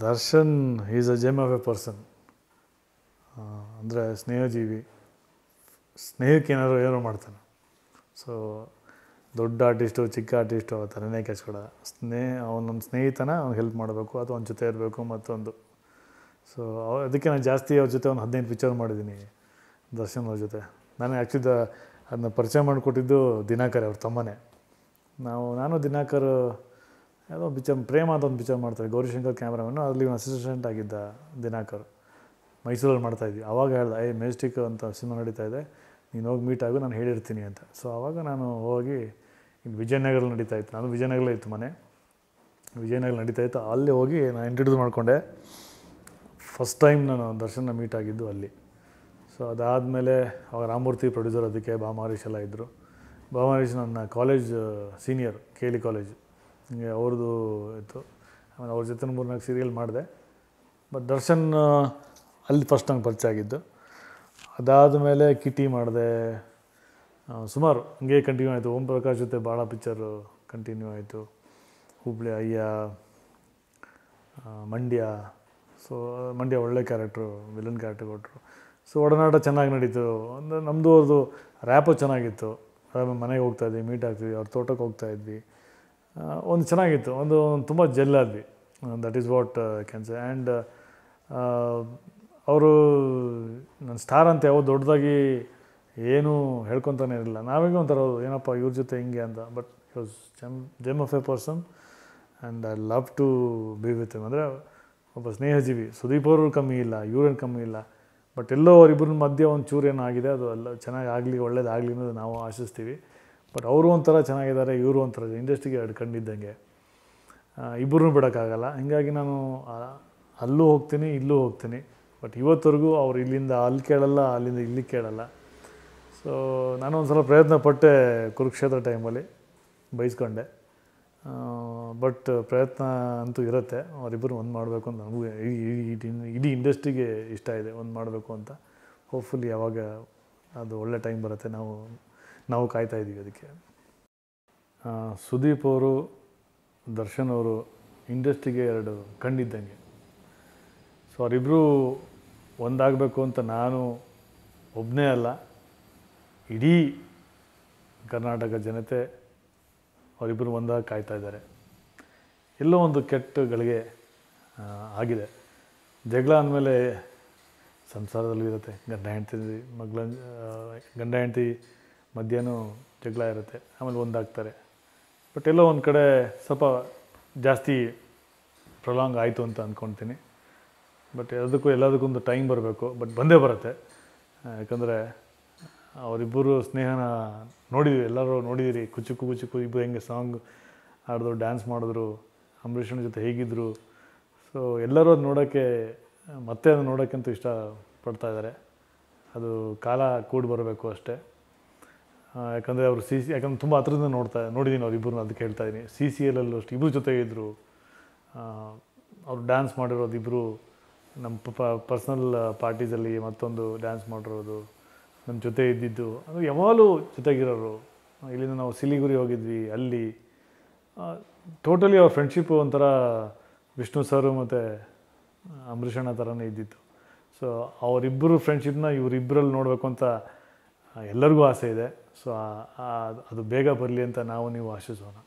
Darshan is a gem of a person ಅಂದರೆ ಸ್ನೇಹಜೀವಿ ಸ್ನೇಹಕ್ಕೆ ಏನಾರು ಏನೋ ಮಾಡ್ತಾನೆ ಸೊ ದೊಡ್ಡ ಆರ್ಟಿಸ್ಟು ಚಿಕ್ಕ ಆರ್ಟಿಸ್ಟು ಆ ಥರನೇ ಕೆಚ್ಕೊಡ ಸ್ನೇಹ ಅವನೊಂದು ಸ್ನೇಹಿತನ ಅವ್ನಿಗೆ ಹೆಲ್ಪ್ ಮಾಡಬೇಕು ಅಥವಾ ಅವ್ನ ಜೊತೆ ಇರಬೇಕು ಮತ್ತೊಂದು ಸೊ ಅದಕ್ಕೆ ನಾನು ಜಾಸ್ತಿ ಅವ್ರ ಜೊತೆ ಒಂದು ಹದಿನೈದು ಪಿಕ್ಚರ್ ಮಾಡಿದ್ದೀನಿ ದರ್ಶನ್ ಅವ್ರ ಜೊತೆ ನಾನು ಆ್ಯಕ್ಚುಲಿ ಅದನ್ನ ಪರಿಚಯ ಮಾಡಿಕೊಟ್ಟಿದ್ದು ದಿನಾಕರ್ ಅವ್ರ ತಮ್ಮನೇ ನಾವು ನಾನು ದಿನಾಕರ್ ಯಾವುದೋ ಪಿಕ್ಚರ್ ಪ್ರೇಮ ಅಂತ ಒಂದು ಪಿಕ್ಚರ್ ಮಾಡ್ತಾರೆ ಗೌರಿಶಂಕರ್ ಕ್ಯಾಮ್ರಾಮನ್ನು ಅಲ್ಲಿ ಅಸಿಸ್ಟೆಂಟ್ ಆಗಿದ್ದ ದಿನಾಕರ್ ಮೈಸೂರಲ್ಲಿ ಮಾಡ್ತಾಯಿದ್ವಿ ಅವಾಗ ಹೇಳ್ದೆ ಐ ಮೆಜೆಸ್ಟಿಕ್ ಅಂತ ಸಿನಿಮಾ ನಡೀತಾ ಇದೆ ನೀನು ಹೋಗಿ ಮೀಟ್ ಆಗು ನಾನು ಹೇಳಿರ್ತೀನಿ ಅಂತ ಸೊ ಆವಾಗ ನಾನು ಹೋಗಿ ಇಲ್ಲಿ ವಿಜಯನಗರಲ್ಲಿ ನಡೀತಾ ಇತ್ತು ನಾನು ವಿಜಯನಗರಲ್ಲೇ ಇತ್ತು ಮನೆ ವಿಜಯನಗರ ನಡೀತಾ ಇತ್ತು ಅಲ್ಲಿ ಹೋಗಿ ನಾನು ಇಂಟ್ರಡ್ಯೂಸ್ ಮಾಡಿಕೊಂಡೆ ಫಸ್ಟ್ ಟೈಮ್ ನಾನು ದರ್ಶನ ಮೀಟ್ ಆಗಿದ್ದು ಅಲ್ಲಿ ಸೊ ಅದಾದಮೇಲೆ ಅವಾಗ ರಾಮಮೂರ್ತಿ ಪ್ರೊಡ್ಯೂಸರ್ ಅದಕ್ಕೆ ಭಾಮಾರೀಶ್ ಎಲ್ಲ ಇದ್ದರು ಭಾಮಾರೀಶ್ ನನ್ನ ಕಾಲೇಜ್ ಸೀನಿಯರ್ ಕೇಲಿ ಕಾಲೇಜು ಹಿಂಗೆ ಅವ್ರದ್ದು ಇತ್ತು ಆಮೇಲೆ ಅವ್ರ ಜೊತೆ ನಾಲ್ಕು ಸೀರಿಯಲ್ ಮಾಡಿದೆ ಬಟ್ ದರ್ಶನ್ ಅಲ್ಲಿ ಫಸ್ಟ್ ನಂಗೆ ಪರಿಚಯ ಆಗಿದ್ದು ಅದಾದ ಮೇಲೆ ಕಿಟಿ ಮಾಡಿದೆ ಸುಮಾರು ಹಂಗೆ ಕಂಟಿನ್ಯೂ ಆಯಿತು ಓಂ ಪ್ರಕಾಶ್ ಜೊತೆ ಭಾಳ ಪಿಕ್ಚರು ಕಂಟಿನ್ಯೂ ಆಯಿತು ಹುಬ್ಳಿ ಅಯ್ಯ ಮಂಡ್ಯ ಸೊ ಮಂಡ್ಯ ಒಳ್ಳೆ ಕ್ಯಾರೆಕ್ಟ್ರು ವಿಲನ್ ಕ್ಯಾರೆಕ್ಟ್ರು ಕೊಟ್ಟರು ಸೊ ಒಡನಾಟ ಚೆನ್ನಾಗಿ ನಡೀತು ಅಂದರೆ ನಮ್ಮದು ಅವ್ರದ್ದು ರ್ಯಾಪು ಚೆನ್ನಾಗಿತ್ತು ಮನೆಗೆ ಹೋಗ್ತಾಯಿದ್ವಿ ಮೀಟ್ ಆಗ್ತಿದ್ವಿ ಅವ್ರ ತೋಟಕ್ಕೆ ಹೋಗ್ತಾಯಿದ್ವಿ ಒಂದು ಚೆನ್ನಾಗಿತ್ತು ಒಂದು ತುಂಬ ಜೆಲ್ ಆದ್ವಿ that is what cancer and ಅವರು ನನ್ನ ಸ್ಟಾರ್ ಅಂತ ಯಾವ ದೊಡ್ಡದಾಗಿ ಏನೂ ಹೇಳ್ಕೊತಾನೆ ಇರಲಿಲ್ಲ ನಾವೇ ಒಂಥರ ಏನಪ್ಪ ಇವ್ರ ಜೊತೆ ಹಿಂಗೆ ಅಂತ but he was gem gem of a person and I love to be with ಅಂದರೆ ಒಬ್ಬ ಸ್ನೇಹಜೀವಿ ಸುದೀಪ್ ಅವರು ಕಮ್ಮಿ ಇಲ್ಲ ಇವ್ರೇನು ಕಮ್ಮಿ ಇಲ್ಲ ಬಟ್ ಎಲ್ಲೋ ಅವರಿಬ್ಬರ ಮಧ್ಯೆ ಒಂದು ಚೂರು ಏನೋ ಆಗಿದೆ ಅದು ಎಲ್ಲ ಚೆನ್ನಾಗಿ ಆಗಲಿ ಒಳ್ಳೇದಾಗಲಿ ಅನ್ನೋದು ನಾವು ಆಶಿಸ್ತೀವಿ ಬಟ್ ಅವರು ಒಂಥರ ಚೆನ್ನಾಗಿದ್ದಾರೆ ಇವರು ಒಂಥರ ಇಂಡಸ್ಟ್ರಿಗೆ ಎರಡು ಕಂಡಿದ್ದಂಗೆ ಇಬ್ಬರೂ ಬಿಡೋಕ್ಕಾಗಲ್ಲ ಹೀಗಾಗಿ ನಾನು ಅಲ್ಲೂ ಹೋಗ್ತೀನಿ ಇಲ್ಲೂ ಹೋಗ್ತೀನಿ ಬಟ್ ಇವತ್ತರೆಗೂ ಅವ್ರು ಇಲ್ಲಿಂದ ಅಲ್ಲಿ ಕೇಳಲ್ಲ ಅಲ್ಲಿಂದ ಇಲ್ಲಿ ಕೇಳಲ್ಲ ಸೊ ನಾನು ಒಂದು ಸಲ ಪ್ರಯತ್ನ ಪಟ್ಟೆ ಕುರುಕ್ಷೇತ್ರ ಟೈಮಲ್ಲಿ ಬೈಸ್ಕೊಂಡೆ ಬಟ್ ಪ್ರಯತ್ನ ಅಂತೂ ಇರುತ್ತೆ ಅವರಿಬ್ಬರು ಒಂದು ಮಾಡಬೇಕು ಅಂತ ನನಗೂ ಇಡೀ ಇಡೀ ಇಂಡಸ್ಟ್ರಿಗೆ ಇಷ್ಟ ಇದೆ ಒಂದು ಮಾಡಬೇಕು ಅಂತ ಹೋಪ್ಫುಲ್ಲಿ ಯಾವಾಗ ಅದು ಒಳ್ಳೆ ಟೈಮ್ ಬರುತ್ತೆ ನಾವು ನಾವು ಕಾಯ್ತಾ ಇದ್ದೀವಿ ಅದಕ್ಕೆ ಸುದೀಪ್ ಅವರು ದರ್ಶನ್ ಅವರು ಇಂಡಸ್ಟ್ರಿಗೆ ಎರಡು ಕಂಡಿದ್ದಂಗೆ ಸೊ ಅವರಿಬ್ಬರು ಒಂದಾಗಬೇಕು ಅಂತ ನಾನು ಒಬ್ಬನೇ ಅಲ್ಲ ಇಡೀ ಕರ್ನಾಟಕ ಜನತೆ ಅವರಿಬ್ಬರು ಒಂದಾಗಿ ಕಾಯ್ತಾ ಇದ್ದಾರೆ ಎಲ್ಲೋ ಒಂದು ಗಳಿಗೆ ಆಗಿದೆ ಜಗಳ ಅಂದಮೇಲೆ ಸಂಸಾರದಲ್ಲೂ ಇರುತ್ತೆ ಗಂಡ ಹೆಂಡ್ತಿ ಮಗಳ ಗಂಡ ಹೆಂಡತಿ ಮಧ್ಯಾಹ್ನ ಜಗಳ ಇರುತ್ತೆ ಆಮೇಲೆ ಒಂದಾಗ್ತಾರೆ ಬಟ್ ಎಲ್ಲೋ ಒಂದು ಕಡೆ ಸ್ವಲ್ಪ ಜಾಸ್ತಿ ಪ್ರೊಲಾಂಗ್ ಆಯಿತು ಅಂತ ಅಂದ್ಕೊಳ್ತೀನಿ ಬಟ್ ಎಲ್ಲದಕ್ಕೂ ಎಲ್ಲದಕ್ಕೂ ಒಂದು ಟೈಮ್ ಬರಬೇಕು ಬಟ್ ಬಂದೇ ಬರುತ್ತೆ ಯಾಕಂದರೆ ಅವರಿಬ್ಬರು ಸ್ನೇಹನ ನೋಡಿದ್ವಿ ಎಲ್ಲರೂ ನೋಡಿದಿರಿ ಕುಚುಕು ಕುಚುಕು ಇಬ್ಬರು ಹೆಂಗೆ ಸಾಂಗ್ ಆಡಿದ್ರು ಡ್ಯಾನ್ಸ್ ಮಾಡಿದ್ರು ಅಂಬರೀಷನ ಜೊತೆ ಹೇಗಿದ್ದರು ಸೊ ಎಲ್ಲರೂ ಅದು ನೋಡೋಕ್ಕೆ ಮತ್ತೆ ಅದು ನೋಡೋಕ್ಕಂತೂ ಇಷ್ಟ ಇದ್ದಾರೆ ಅದು ಕಾಲ ಕೂಡಿ ಬರಬೇಕು ಅಷ್ಟೇ ಯಾಕಂದರೆ ಅವರು ಸಿ ಸಿ ಯಾಕಂದ್ರೆ ತುಂಬ ಹತ್ರದಿಂದ ನೋಡ್ತಾ ನೋಡಿದ್ದೀನಿ ಅವ್ರು ಅದಕ್ಕೆ ಹೇಳ್ತಾ ಇದ್ದೀನಿ ಸಿ ಸಿ ಎಲ್ಲಲ್ಲೂ ಅಷ್ಟು ಇಬ್ಬರು ಜೊತೆಗೆ ಇದ್ದರು ಅವರು ಡ್ಯಾನ್ಸ್ ಮಾಡಿರೋದು ಇಬ್ಬರು ನಮ್ಮ ಪ ಪರ್ಸ್ನಲ್ ಪಾರ್ಟೀಸಲ್ಲಿ ಮತ್ತೊಂದು ಡ್ಯಾನ್ಸ್ ಮಾಡಿರೋದು ನಮ್ಮ ಜೊತೆ ಇದ್ದಿದ್ದು ಅಂದರೆ ಯಾವಾಗಲೂ ಜೊತೆಗಿರೋರು ಇಲ್ಲಿಂದ ನಾವು ಸಿಲಿಗುರಿ ಹೋಗಿದ್ವಿ ಅಲ್ಲಿ ಟೋಟಲಿ ಅವ್ರ ಫ್ರೆಂಡ್ಶಿಪ್ಪು ಒಂಥರ ವಿಷ್ಣು ಸರು ಮತ್ತು ಅಂಬರೀಷಣ್ಣ ಥರನೇ ಇದ್ದಿತ್ತು ಸೊ ಅವರಿಬ್ಬರು ಫ್ರೆಂಡ್ಶಿಪ್ನ ಇವರಿಬ್ಬರಲ್ಲಿ ನೋಡಬೇಕು ಅಂತ ಎಲ್ಲರಿಗೂ ಆಸೆ ಇದೆ ಸೊ ಅದು ಬೇಗ ಬರಲಿ ಅಂತ ನಾವು ನೀವು ಆಶಿಸೋಣ